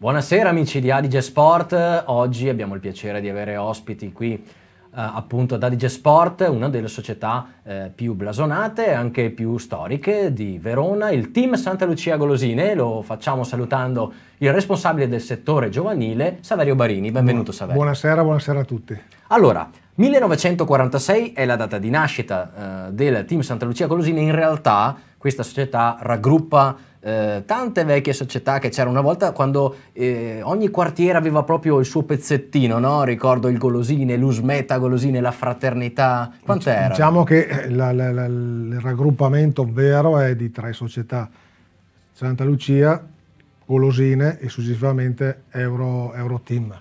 Buonasera amici di Adige Sport, oggi abbiamo il piacere di avere ospiti qui eh, appunto ad Adige Sport, una delle società eh, più blasonate e anche più storiche di Verona, il team Santa Lucia Golosine, lo facciamo salutando il responsabile del settore giovanile Saverio Barini, benvenuto Saverio. Buonasera, buonasera a tutti. Allora, 1946 è la data di nascita eh, del team Santa Lucia Golosine, in realtà questa società raggruppa eh, tante vecchie società che c'era una volta quando eh, ogni quartiere aveva proprio il suo pezzettino, no? ricordo il Golosine, l'Usmeta Golosine, la Fraternità, quant'era? Diciamo che eh, la, la, la, il raggruppamento vero è di tre società, Santa Lucia, Golosine e successivamente Euro, Euro Team.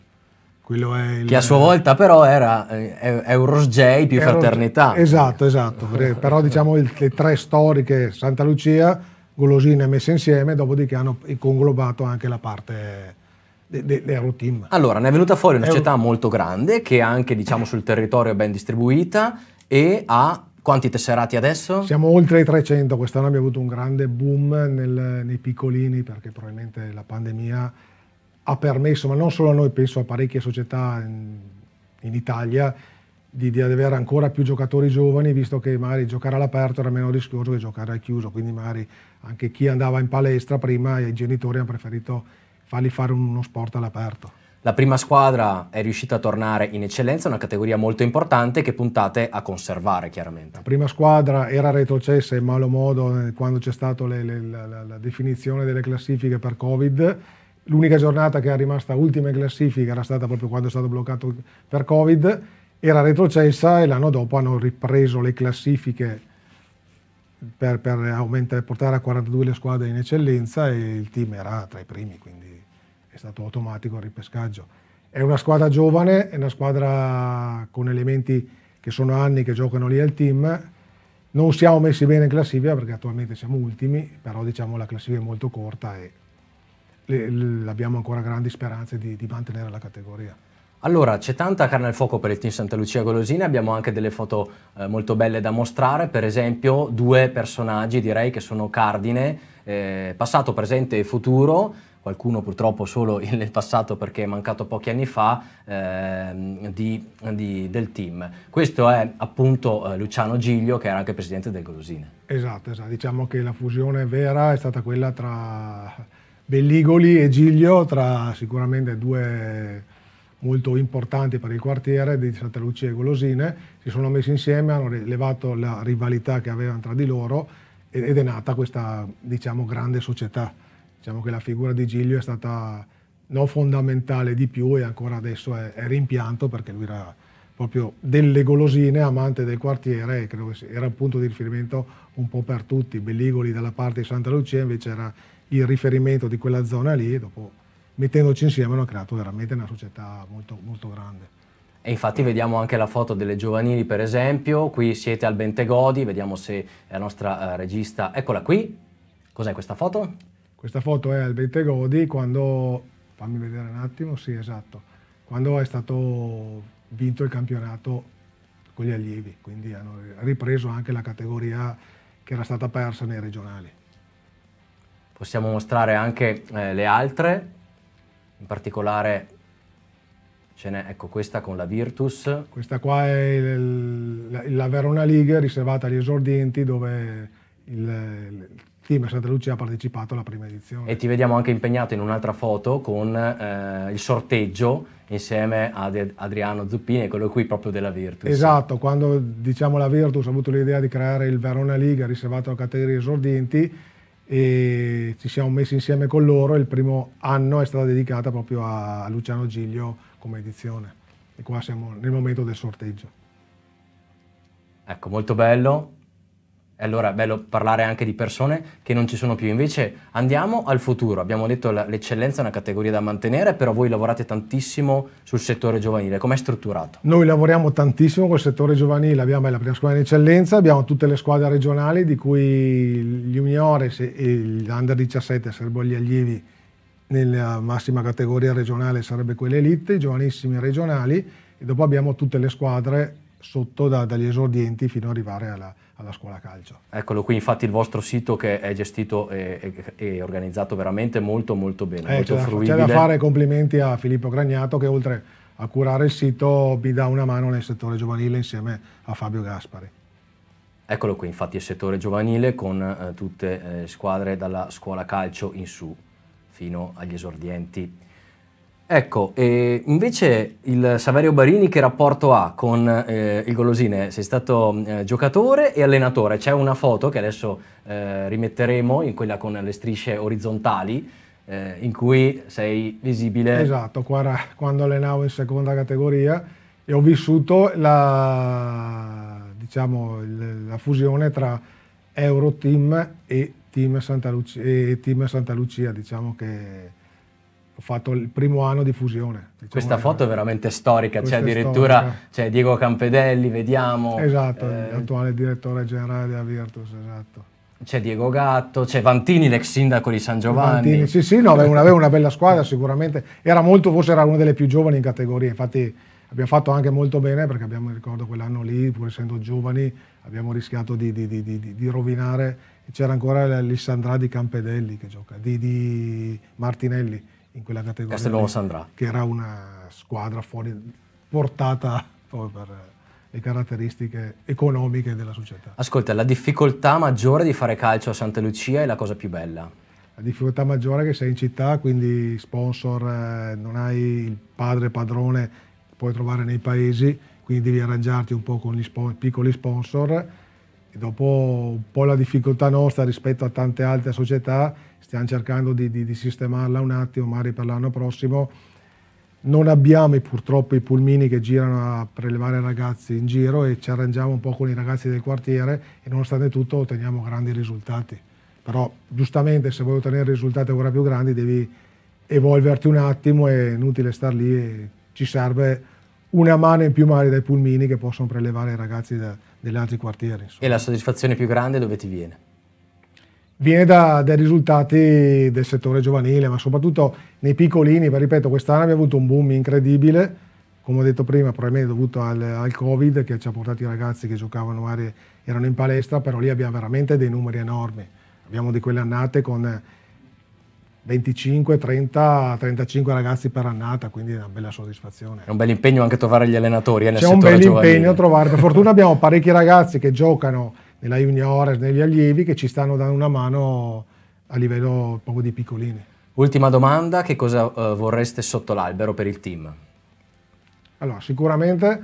Il, che a sua volta però era eh, Euros J più Euros, fraternità. Esatto, esatto, però diciamo il, le tre storiche, Santa Lucia, golosine messe insieme, dopodiché hanno conglobato anche la parte del routine. Allora, ne è venuta fuori una società molto grande che anche diciamo, sul territorio è ben distribuita e ha quanti tesserati adesso? Siamo oltre i 300, quest'anno abbiamo avuto un grande boom nel, nei piccolini perché probabilmente la pandemia ha permesso, ma non solo a noi, penso a parecchie società in, in Italia, di, di, avere ancora più giocatori giovani, visto che magari giocare all'aperto era meno rischioso che giocare al chiuso, quindi magari anche chi andava in palestra prima i genitori hanno preferito fargli fare uno sport all'aperto. La prima squadra è riuscita a tornare in eccellenza, una categoria molto importante che puntate a conservare chiaramente. La prima squadra era retrocessa in malo modo eh, quando c'è stata la, la definizione delle classifiche per Covid. L'unica giornata che è rimasta ultima in classifica era stata proprio quando è stato bloccato per Covid era retrocessa e l'anno dopo hanno ripreso le classifiche per, per aumentare, portare a 42 le squadre in eccellenza e il team era tra i primi, quindi è stato automatico il ripescaggio. È una squadra giovane, è una squadra con elementi che sono anni che giocano lì al team. Non siamo messi bene in classifica perché attualmente siamo ultimi, però diciamo la classifica è molto corta e abbiamo ancora grandi speranze di, di mantenere la categoria. Allora, c'è tanta carne al fuoco per il team Santa Lucia Golosina, abbiamo anche delle foto eh, molto belle da mostrare, per esempio due personaggi direi che sono cardine, eh, passato, presente e futuro, qualcuno purtroppo solo nel passato perché è mancato pochi anni fa, eh, di, di, del team. Questo è appunto eh, Luciano Giglio che era anche presidente del Golosina. Esatto, esatto, diciamo che la fusione vera è stata quella tra Belligoli e Giglio, tra sicuramente due molto importanti per il quartiere di Santa Lucia e Golosine, si sono messi insieme, hanno levato la rivalità che avevano tra di loro ed è nata questa diciamo, grande società. Diciamo che la figura di Giglio è stata non fondamentale di più e ancora adesso è, è rimpianto perché lui era proprio delle golosine, amante del quartiere e credo che era un punto di riferimento un po' per tutti. Belligoli dalla parte di Santa Lucia invece era il riferimento di quella zona lì e dopo mettendoci insieme hanno creato veramente una società molto, molto grande. E infatti vediamo anche la foto delle giovanili, per esempio, qui siete al Bentegodi, vediamo se la nostra eh, regista, eccola qui, cos'è questa foto? Questa foto è al Bentegodi quando, fammi vedere un attimo, sì esatto, quando è stato vinto il campionato con gli allievi, quindi hanno ripreso anche la categoria che era stata persa nei regionali. Possiamo mostrare anche eh, le altre, in particolare ce n'è, ecco questa con la Virtus. Questa qua è il, la Verona League riservata agli esordienti dove il, il team Santa Lucia ha partecipato alla prima edizione. E ti vediamo anche impegnato in un'altra foto con eh, il sorteggio insieme ad Adriano Zuppini, quello qui proprio della Virtus. Esatto, quando diciamo la Virtus ha avuto l'idea di creare il Verona League riservato a categorie esordienti, e ci siamo messi insieme con loro e il primo anno è stata dedicata proprio a Luciano Giglio come edizione. E qua siamo nel momento del sorteggio. Ecco, molto bello. E allora è bello parlare anche di persone che non ci sono più. Invece andiamo al futuro. Abbiamo detto che l'eccellenza è una categoria da mantenere, però voi lavorate tantissimo sul settore giovanile. Com'è strutturato? Noi lavoriamo tantissimo col settore giovanile, abbiamo la prima squadra in eccellenza, abbiamo tutte le squadre regionali di cui gli juniores e l'under 17 sarebbero gli allievi nella massima categoria regionale sarebbe quella elite, i giovanissimi regionali e dopo abbiamo tutte le squadre sotto da, dagli esordienti fino ad arrivare alla, alla, scuola calcio. Eccolo qui, infatti il vostro sito che è gestito e, e, e organizzato veramente molto molto bene, eh, molto c'è fruibile. Da, c'è da fare complimenti a Filippo Gragnato che oltre a curare il sito vi dà una mano nel settore giovanile insieme a Fabio Gaspari. Eccolo qui, infatti il settore giovanile con eh, tutte eh, squadre dalla scuola calcio in su fino agli esordienti. Ecco, e invece il Saverio Barini che rapporto ha con eh, il Golosine? Sei stato eh, giocatore e allenatore, c'è una foto che adesso eh, rimetteremo in quella con le strisce orizzontali eh, in cui sei visibile. Esatto, qua, quando allenavo in seconda categoria e ho vissuto la, diciamo, la fusione tra Euroteam e Team Santa Lucia, e Team Santa Lucia diciamo che ho fatto il primo anno di fusione. Diciamo Questa foto è veramente storica, c'è cioè addirittura cioè Diego Campedelli, vediamo. Esatto, eh, l'attuale direttore generale della Virtus, esatto. C'è Diego Gatto, c'è Vantini, l'ex sindaco di San Giovanni. Vantini, sì, sì, no, aveva una, aveva una bella squadra sicuramente, era molto, forse era una delle più giovani in categoria, infatti abbiamo fatto anche molto bene perché abbiamo, ricordo quell'anno lì, pur essendo giovani, abbiamo rischiato di, di, di, di rovinare, c'era ancora l'Issandra di Campedelli che gioca, di Martinelli in quella categoria. Castello Sandrà. Che era una squadra fuori portata proprio per le caratteristiche economiche della società. Ascolta, la difficoltà maggiore di fare calcio a Santa Lucia è la cosa più bella. La difficoltà maggiore è che sei in città, quindi sponsor, eh, non hai il padre padrone, puoi trovare nei paesi, quindi devi arrangiarti un po' con gli spon- piccoli sponsor dopo un po' la difficoltà nostra rispetto a tante altre società, stiamo cercando di, di, di sistemarla un attimo, magari per l'anno prossimo. Non abbiamo purtroppo i pulmini che girano a prelevare ragazzi in giro e ci arrangiamo un po' con i ragazzi del quartiere e nonostante tutto otteniamo grandi risultati. Però giustamente se vuoi ottenere risultati ancora più grandi devi evolverti un attimo, è inutile star lì e ci serve una mano in più magari dai pulmini che possono prelevare i ragazzi da, degli altri quartieri. Insomma. E la soddisfazione più grande dove ti viene? Viene da, dai risultati del settore giovanile, ma soprattutto nei piccolini, perché ripeto, quest'anno abbiamo avuto un boom incredibile, come ho detto prima, probabilmente dovuto al, al Covid che ci ha portato i ragazzi che giocavano magari erano in palestra, però lì abbiamo veramente dei numeri enormi. Abbiamo di quelle annate con 25, 30, 35 ragazzi per annata, quindi è una bella soddisfazione. È un bel impegno anche trovare gli allenatori eh, nel C'è un bel giovanile. impegno trovare, per fortuna abbiamo parecchi ragazzi che giocano nella juniores, negli allievi, che ci stanno dando una mano a livello proprio di piccolini. Ultima domanda, che cosa eh, vorreste sotto l'albero per il team? Allora, sicuramente,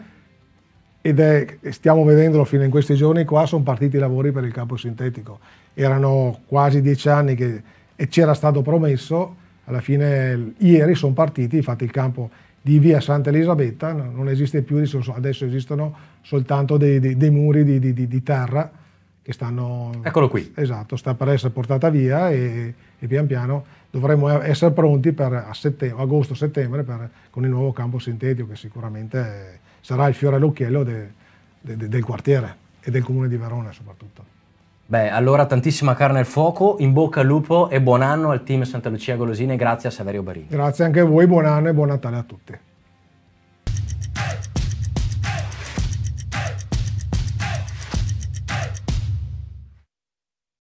ed è, stiamo vedendolo fino in questi giorni qua, sono partiti i lavori per il campo sintetico. Erano quasi dieci anni che e c'era stato promesso, alla fine ieri sono partiti, infatti il campo di via Santa Elisabetta non esiste più, adesso esistono soltanto dei, dei, dei muri di, di, di, terra che stanno... Eccolo qui. Esatto, sta per essere portata via e, e pian piano dovremo essere pronti per a settem agosto-settembre con il nuovo campo sintetico che sicuramente sarà il fiore all'occhiello de, de, de, del quartiere e del comune di Verona soprattutto. Beh, allora tantissima carne al fuoco, in bocca al lupo e buon anno al team Santa Lucia Golosine, grazie a Saverio Barini. Grazie anche a voi, buon anno e buon Natale a tutti.